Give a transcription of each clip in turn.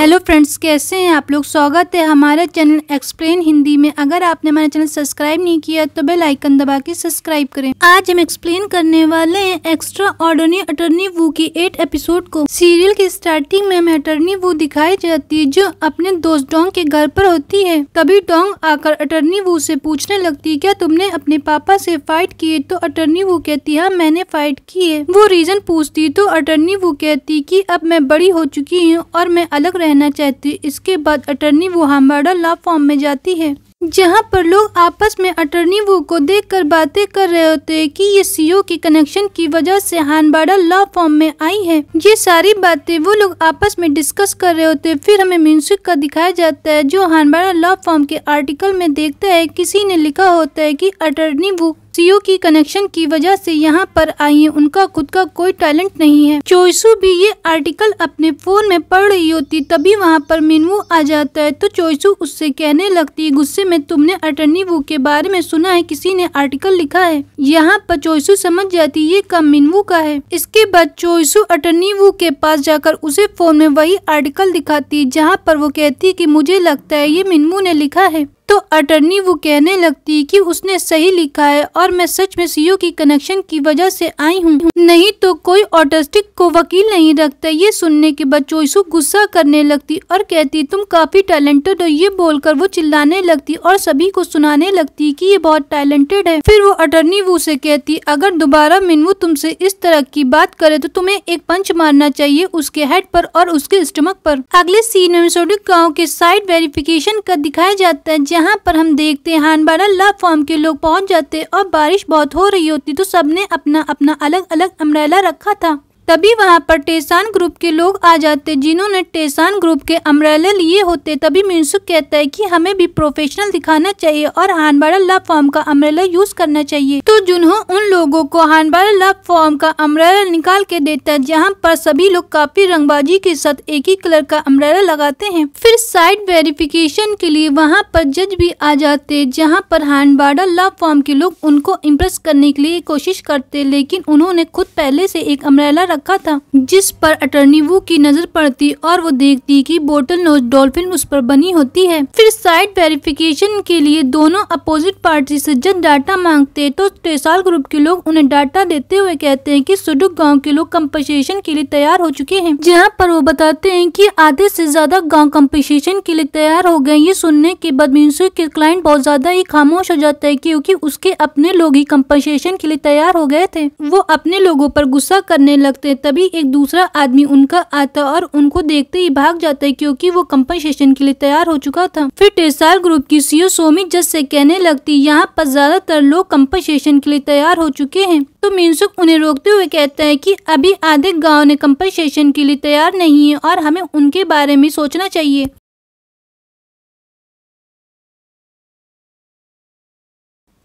hello friends कैसे हैं आप लोग स्वागत है हमारे चैनल एक्सप्लेन हिंदी में अगर आपने हमारा चैनल सब्सक्राइब नहीं किया तो बेल आइकन दबा के सब्सक्राइब करें आज हम एक्सप्लेन करने वाले हैं एक्स्ट्रा ऑर्डनी अटर्नी वू की एट एपिसोड को सीरियल की स्टार्टिंग में हमें अटर्नी वू दिखाई जाती है जो अपने दोस्त डोंग के घर पर होती है तभी डोंग आकर अटर्नी वू से पूछने लगती है क्या तुमने अपने पापा से फाइट किए तो अटर्नी वू कहती है हाँ, मैंने फाइट की है वो रीजन पूछती तो अटर्नी वू कहती की अब मैं बड़ी हो चुकी हूँ और मैं अलग रह रहना चाहती इसके बाद अटर्नी वो हमारा लॉ फॉर्म में जाती है जहाँ पर लोग आपस में अटर्नी वो को देखकर बातें कर रहे होते हैं कि ये सीओ के कनेक्शन की वजह से हानबाड़ा लॉ फॉर्म में आई है ये सारी बातें वो लोग आपस में डिस्कस कर रहे होते हैं फिर हमें म्यूजिक का दिखाया जाता है जो हानबाड़ा लॉ फॉर्म के आर्टिकल में देखता है किसी ने लिखा होता है कि अटर्नी वो सीओ की कनेक्शन की वजह से यहाँ पर आई है उनका खुद का कोई टैलेंट नहीं है चोइसू भी ये आर्टिकल अपने फोन में पढ़ रही होती तभी वहाँ पर मीनू आ जाता है तो चोइसू उससे कहने लगती है गुस्से में तुमने अटर्नी वो के बारे में सुना है किसी ने आर्टिकल लिखा है यहाँ पर चोइसू समझ जाती ये काम मीनू का है इसके बाद चोइसू अटर्नी वो के पास जाकर उसे फोन में वही आर्टिकल दिखाती जहाँ पर वो कहती की मुझे लगता है ये मीनू ने लिखा है तो अटर्नी वो कहने लगती कि उसने सही लिखा है और मैं सच में सीओ की कनेक्शन की वजह से आई हूँ नहीं तो कोई ऑटिस्टिक को वकील नहीं रखता ये सुनने के बाद चोइसू गुस्सा करने लगती और कहती तुम काफी टैलेंटेड हो ये बोलकर वो चिल्लाने लगती और सभी को सुनाने लगती कि ये बहुत टैलेंटेड है फिर वो अटर्नी वो से कहती अगर दोबारा मिनवू तुमसे इस तरह की बात करे तो तुम्हे एक पंच मारना चाहिए उसके हेड पर और उसके स्टमक पर अगले सीन में मिसोडिक गाँव के साइड वेरिफिकेशन का दिखाया जाता है यहाँ पर हम देखते हैं हानबाड़ा लव फॉर्म के लोग पहुँच जाते और बारिश बहुत हो रही होती तो सबने अपना अपना अलग अलग अम्ब्रेला रखा था तभी वहाँ पर टेसान ग्रुप के लोग आ जाते जिन्होंने टेसान ग्रुप के अम्ब्रेला लिए होते तभी मिनसुख कहता है कि हमें भी प्रोफेशनल दिखाना चाहिए और हानबाड़ा लव फॉर्म का अम्ब्रेला यूज करना चाहिए तो जुन्हो उन लोगों को हानबाड़ा लव फॉर्म का अम्ब्रेला निकाल के देता है जहाँ पर सभी लोग काफी रंगबाजी के साथ एक ही कलर का अम्ब्रेला लगाते हैं फिर साइड वेरिफिकेशन के लिए वहाँ पर जज भी आ जाते जहाँ पर हानबाड़ा ला फॉर्म के लोग उनको इम्प्रेस करने के लिए कोशिश करते लेकिन उन्होंने खुद पहले से एक अम्ब्रेला रखा था जिस पर अटर्नी वो की नजर पड़ती और वो देखती कि बोटल नोज डॉल्फिन उस पर बनी होती है फिर साइट वेरिफिकेशन के लिए दोनों अपोजिट पार्टी से जब डाटा मांगते तो टेसाल ग्रुप के लोग उन्हें डाटा देते हुए कहते हैं कि सुडुक गांव के लोग कंपनसेशन के लिए तैयार हो चुके हैं जहाँ पर वो बताते हैं की आधे ऐसी ज्यादा गाँव कम्पेशन के लिए तैयार हो गए ये सुनने के बाद म्यूनसू के क्लाइंट बहुत ज्यादा ही खामोश हो जाता है क्योंकि उसके अपने लोग ही कंपनसेशन के लिए तैयार हो गए थे वो अपने लोगों पर गुस्सा करने लगते सकते हैं तभी एक दूसरा आदमी उनका आता और उनको देखते ही भाग जाता है क्योंकि वो कंपनसेशन के लिए तैयार हो चुका था फिर टेसार ग्रुप की सीओ सोमी जस से कहने लगती यहाँ पर ज्यादातर लोग कंपनसेशन के लिए तैयार हो चुके हैं तो मीनसुख उन्हें रोकते हुए कहता है कि अभी आधे गांव ने कंपनसेशन के लिए तैयार नहीं है और हमें उनके बारे में सोचना चाहिए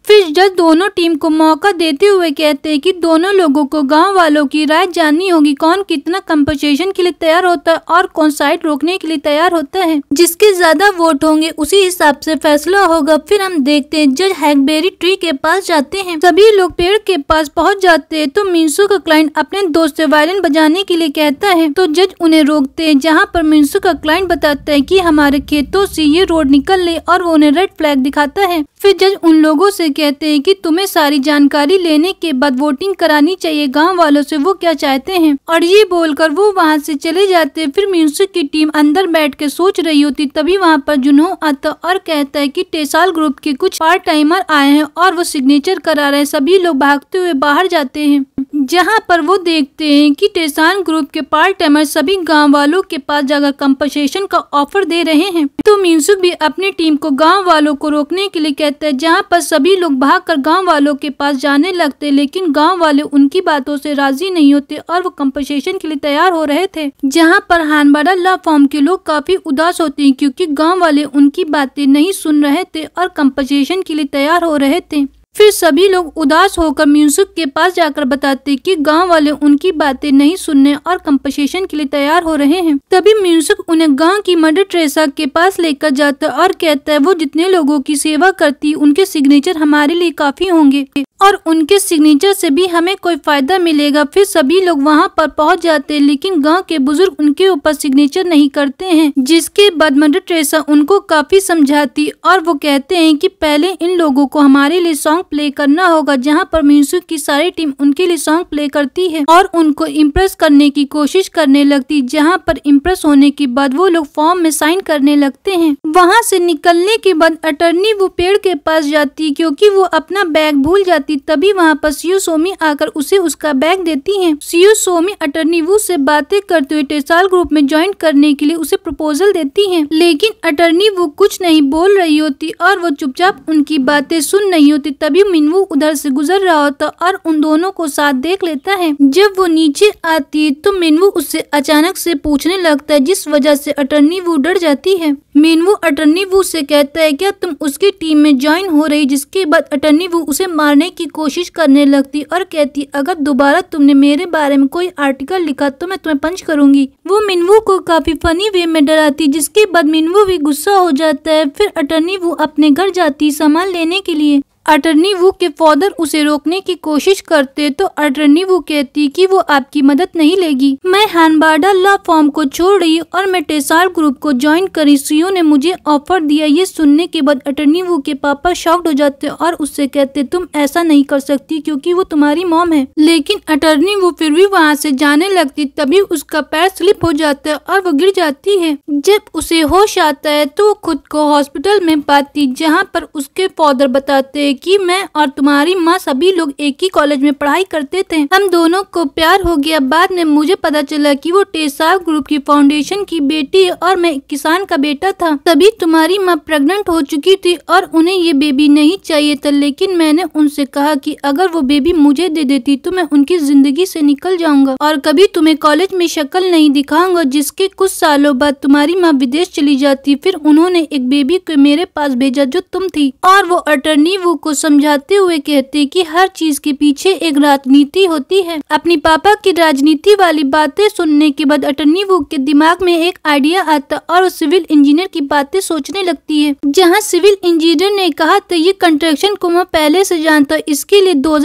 फिर जज दोनों टीम को मौका देते हुए कहते हैं कि दोनों लोगों को गांव वालों की राय जाननी होगी कौन कितना कंपनसेशन के लिए तैयार होता है और कौन साइड रोकने के लिए तैयार होता है जिसके ज्यादा वोट होंगे उसी हिसाब से फैसला होगा फिर हम देखते हैं जज हैकबेरी ट्री के पास जाते हैं सभी लोग पेड़ के पास पहुँच जाते हैं तो मिनसू का क्लाइंट अपने दोस्त ऐसी वायलिन बजाने के लिए कहता है तो जज उन्हें रोकते है जहाँ पर मिनसू का क्लाइंट बताता है की हमारे खेतों ऐसी ये रोड निकल ले और वो उन्हें रेड फ्लैग दिखाता है फिर जज उन लोगों से कहते हैं कि तुम्हें सारी जानकारी लेने के बाद वोटिंग करानी चाहिए गांव वालों से वो क्या चाहते हैं और ये बोलकर वो वहाँ से चले जाते फिर म्यूजिक की टीम अंदर बैठ के सोच रही होती तभी वहाँ पर जुनू आता और कहता है कि टेसाल ग्रुप के कुछ पार्ट टाइमर आए हैं और वो सिग्नेचर करा रहे हैं सभी लोग भागते हुए बाहर जाते हैं जहां पर वो देखते हैं कि टेसान ग्रुप के पार्ट टाइमर सभी गांव वालों के पास जगह कम्पनसेशन का ऑफर दे रहे हैं तो मिनसुख भी अपनी टीम को गांव वालों को रोकने के लिए कहते हैं जहां पर सभी लोग भागकर गांव वालों के पास जाने लगते लेकिन गांव वाले उनकी बातों से राजी नहीं होते और वो कम्पनसेशन के लिए तैयार हो रहे थे जहाँ पर हानबाड़ा ला फॉर्म के लोग काफी उदास होते हैं क्यूँकी गाँव वाले उनकी बातें नहीं सुन रहे थे और कम्पनसेशन के लिए तैयार हो रहे थे फिर सभी लोग उदास होकर म्यूजिक के पास जाकर बताते कि गांव वाले उनकी बातें नहीं सुनने और कंपनसेशन के लिए तैयार हो रहे हैं तभी म्यूजिक उन्हें गांव की मदर ट्रेसा के पास लेकर जाता और कहता है वो जितने लोगों की सेवा करती उनके सिग्नेचर हमारे लिए काफी होंगे और उनके सिग्नेचर से भी हमें कोई फायदा मिलेगा फिर सभी लोग वहाँ पर पहुँच जाते लेकिन गाँव के बुजुर्ग उनके ऊपर सिग्नेचर नहीं करते हैं जिसके बाद मदर ट्रेसा उनको काफी समझाती और वो कहते हैं की पहले इन लोगों को हमारे लिए सॉन्ग प्ले करना होगा जहाँ पर मीनसू की सारी टीम उनके लिए सॉन्ग प्ले करती है और उनको इम्प्रेस करने की कोशिश करने लगती जहाँ पर इम्प्रेस होने के बाद वो लोग फॉर्म में साइन करने लगते हैं वहाँ से निकलने के बाद अटर्नी वो पेड़ के पास जाती क्योंकि वो अपना बैग भूल जाती तभी वहाँ पर सीयू सोमी आकर उसे उसका बैग देती है सीयू सोमी अटर्नी वो से बातें करते हुए टेसाल ग्रुप में ज्वाइन करने के लिए उसे प्रपोजल देती है लेकिन अटर्नी वो कुछ नहीं बोल रही होती और वो चुपचाप उनकी बातें सुन नहीं होती तभी तभी मिनवू उधर से गुजर रहा होता और उन दोनों को साथ देख लेता है जब वो नीचे आती तो मिनवू उससे अचानक से पूछने लगता है जिस वजह से अटर्नी वो डर जाती है मिनवू अटर्नी वू से कहता है क्या तुम उसकी टीम में ज्वाइन हो रही जिसके बाद अटर्नी वो उसे मारने की कोशिश करने लगती और कहती अगर दोबारा तुमने मेरे बारे में कोई आर्टिकल लिखा तो मैं तुम्हें पंच करूंगी वो मिनवू को काफी फनी वे में डराती जिसके बाद मिनवू भी गुस्सा हो जाता है फिर अटर्नी वू अपने घर जाती सामान लेने के लिए अटर्नी वू के फादर उसे रोकने की कोशिश करते तो अटर्नी वू कहती कि वो आपकी मदद नहीं लेगी मैं हानबाडा लॉ फॉर्म को छोड़ रही और मैं टेसार ग्रुप को ज्वाइन करी सीओ ने मुझे ऑफर दिया ये सुनने के बाद अटर्नी वू के पापा शॉक्ड हो जाते और उससे कहते तुम ऐसा नहीं कर सकती क्योंकि वो तुम्हारी मॉम है लेकिन अटर्नी वो फिर भी वहाँ से जाने लगती तभी उसका पैर स्लिप हो जाता है और वो गिर जाती है जब उसे होश आता है तो वो खुद को हॉस्पिटल में पाती जहाँ पर उसके फादर बताते लड़की मैं और तुम्हारी माँ सभी लोग एक ही कॉलेज में पढ़ाई करते थे हम दोनों को प्यार हो गया बाद में मुझे पता चला कि वो टेसाव ग्रुप की फाउंडेशन की बेटी और मैं किसान का बेटा था तभी तुम्हारी माँ प्रेग्नेंट हो चुकी थी और उन्हें ये बेबी नहीं चाहिए था लेकिन मैंने उनसे कहा कि अगर वो बेबी मुझे दे देती तो मैं उनकी जिंदगी से निकल जाऊंगा और कभी तुम्हें कॉलेज में शक्ल नहीं दिखाऊंगा जिसके कुछ सालों बाद तुम्हारी माँ विदेश चली जाती फिर उन्होंने एक बेबी को मेरे पास भेजा जो तुम थी और वो अटर्नी वो को समझाते हुए कहते कि हर चीज के पीछे एक राजनीति होती है अपनी पापा की राजनीति वाली बातें सुनने के बाद अटर्नी वो के दिमाग में एक आइडिया आता और वो सिविल इंजीनियर की बातें सोचने लगती है जहाँ सिविल इंजीनियर ने कहा था ये कंस्ट्रक्शन को मैं पहले ऐसी जानता इसके लिए दो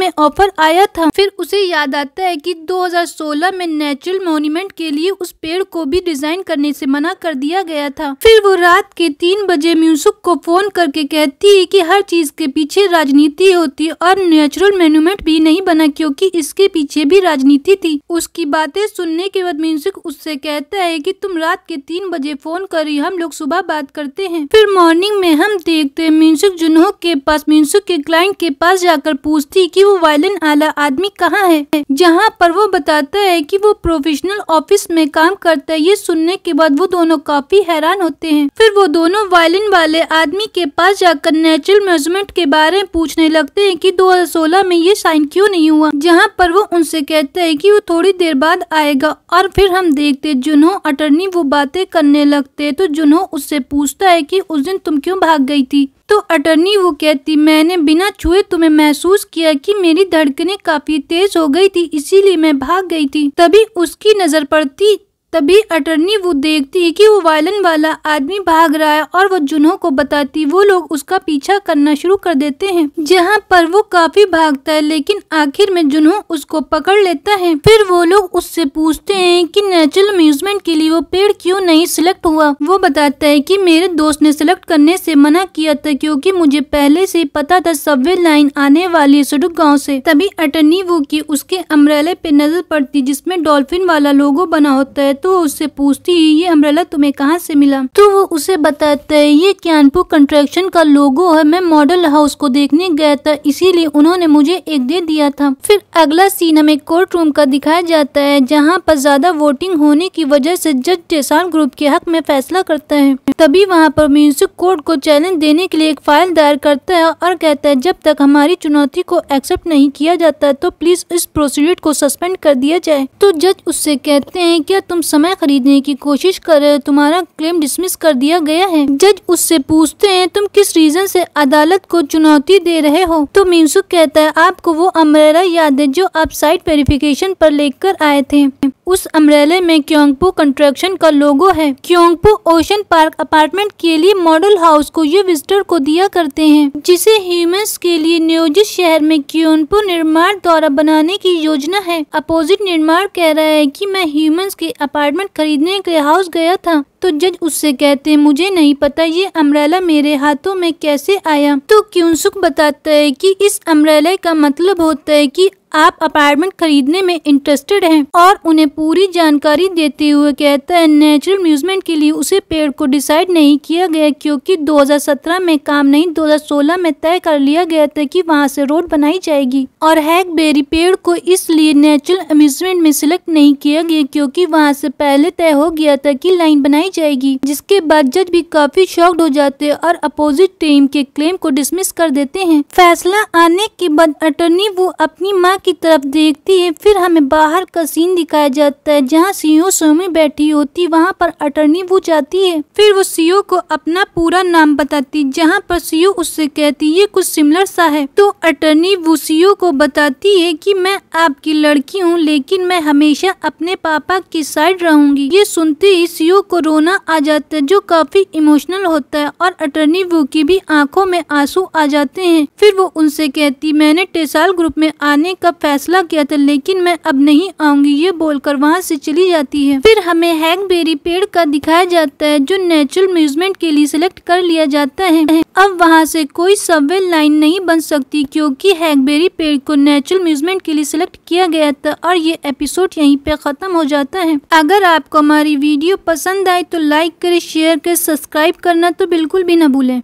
में ऑफर आया था फिर उसे याद आता है की दो में नेचुरल मोन्यूमेंट के लिए उस पेड़ को भी डिजाइन करने से मना कर दिया गया था फिर वो रात के तीन बजे म्यूसुक को फोन करके कहती है कि हर चीज इसके पीछे राजनीति होती और नेचुरल मेन्यूमेंट भी नहीं बना क्योंकि इसके पीछे भी राजनीति थी उसकी बातें सुनने के बाद म्यूजिक उससे कहता है कि तुम रात के तीन बजे फोन करी हम लोग सुबह बात करते हैं फिर मॉर्निंग में हम देखते हैं म्यूजिक जुनहो के पास म्यूजिक के क्लाइंट के पास जाकर पूछती की वो वायलिन आला आदमी कहाँ है जहाँ पर वो बताता है की वो प्रोफेशनल ऑफिस में काम करता है ये सुनने के बाद वो दोनों काफी हैरान होते हैं फिर वो दोनों वायलिन वाले आदमी के पास जाकर नेचुरल मेजरमेंट रिपोर्ट के बारे में पूछने लगते हैं कि 2016 में ये साइन क्यों नहीं हुआ जहां पर वो उनसे कहते हैं कि वो थोड़ी देर बाद आएगा और फिर हम देखते जुनो अटर्नी वो बातें करने लगते तो जुनो उससे पूछता है कि उस दिन तुम क्यों भाग गई थी तो अटर्नी वो कहती मैंने बिना छुए तुम्हें महसूस किया कि मेरी धड़कने काफी तेज हो गई थी इसीलिए मैं भाग गई थी तभी उसकी नजर पड़ती तभी अटर्नी वो देखती है कि वो वायलन वाला आदमी भाग रहा है और वो जुनों को बताती वो लोग उसका पीछा करना शुरू कर देते हैं जहाँ पर वो काफी भागता है लेकिन आखिर में जुनो उसको पकड़ लेता है फिर वो लोग उससे पूछते हैं कि नेचुरल अम्यूजमेंट के लिए वो पेड़ क्यों नहीं सिलेक्ट हुआ वो बताता है की मेरे दोस्त ने सिलेक्ट करने से मना किया था क्यूँकी मुझे पहले से पता था सबवे लाइन आने वाली सड़क गाँव ऐसी तभी अटर्नी वो की उसके अम्ब्रेला पे नजर पड़ती जिसमे डॉल्फिन वाला लोगो बना होता है तो उससे पूछती है ये अम्ब्रेला तुम्हें कहाँ से मिला तो वो उसे बताते है ये कैनपुर कंस्ट्रक्शन का लोगो है मैं मॉडल हाउस को देखने गया था इसीलिए उन्होंने मुझे एक दे दिया था फिर अगला सीन हमें कोर्ट रूम का दिखाया जाता है जहाँ पर ज्यादा वोटिंग होने की वजह से जज जैसान ग्रुप के हक में फैसला करता है तभी वहाँ पर म्यूनिसिप कोर्ट को चैलेंज देने के लिए एक फाइल दायर करता है और कहता है जब तक हमारी चुनौती को एक्सेप्ट नहीं किया जाता तो प्लीज इस प्रोसीड को सस्पेंड कर दिया जाए तो जज उससे कहते हैं क्या तुम समय खरीदने की कोशिश कर तुम्हारा क्लेम डिसमिस कर दिया गया है जज उससे पूछते हैं तुम किस रीजन से अदालत को चुनौती दे रहे हो तो मीनसुख कहता है आपको वो अम्ब्रेला याद है जो आप साइट वेरिफिकेशन पर लेकर आए थे उस अम्ब्रेले में क्योंगपो कंस्ट्रक्शन का लोगो है क्योंगपो ओशन पार्क अपार्टमेंट के लिए मॉडल हाउस को ये विजिटर को दिया करते हैं जिसे ह्यूमंस के लिए नियोजित शहर में क्योंगपो निर्माण द्वारा बनाने की योजना है अपोजिट निर्माण कह रहा है की मैं ह्यूमंस के अपार्टमेंट खरीदने के हाउस गया था तो जज उससे कहते मुझे नहीं पता ये अम्ब्रेला मेरे हाथों में कैसे आया तो क्यूनसुक बताता है कि इस अम्ब्रेला का मतलब होता है कि आप अपार्टमेंट खरीदने में इंटरेस्टेड हैं और उन्हें पूरी जानकारी देते हुए कहता है नेचुरल म्यूजमेंट के लिए उसे पेड़ को डिसाइड नहीं किया गया क्योंकि 2017 में काम नहीं 2016 में तय कर लिया गया था कि वहां से रोड बनाई जाएगी और हैक बेरी पेड़ को इसलिए नेचुरल अम्यूजमेंट में सिलेक्ट नहीं किया गया क्योंकि वहाँ से पहले तय हो गया था की लाइन बनाई बनाई जाएगी जिसके बाद जज भी काफी शॉक्ड हो जाते हैं और अपोजिट टीम के क्लेम को डिसमिस कर देते हैं फैसला आने के बाद अटर्नी वो अपनी माँ की तरफ देखती है फिर हमें बाहर का सीन दिखाया जाता है जहाँ सीओ e स्वयं बैठी होती वहाँ पर अटर्नी वो जाती है फिर वो सीओ e को अपना पूरा नाम बताती जहाँ पर सीओ e उससे कहती ये कुछ सिमिलर सा है तो अटर्नी वो सीओ को बताती है कि मैं आपकी लड़की हूँ लेकिन मैं हमेशा अपने पापा की साइड रहूंगी ये सुनते ही सीओ को रोने रोना आ जाता है जो काफी इमोशनल होता है और अटर्नी वो की भी आंखों में आंसू आ जाते हैं फिर वो उनसे कहती मैंने टेसाल ग्रुप में आने का फैसला किया था लेकिन मैं अब नहीं आऊंगी ये बोलकर वहाँ से चली जाती है फिर हमें हैंगबेरी पेड़ का दिखाया जाता है जो नेचुरल म्यूजमेंट के लिए सिलेक्ट कर लिया जाता है अब वहाँ से कोई सबवे लाइन नहीं बन सकती क्योंकि हैकबेरी पेड़ को नेचुरल म्यूजमेंट के लिए सिलेक्ट किया गया था और ये एपिसोड यहीं पे ख़त्म हो जाता है अगर आपको हमारी वीडियो पसंद आए तो लाइक करें शेयर करें सब्सक्राइब करना तो बिल्कुल भी ना भूलें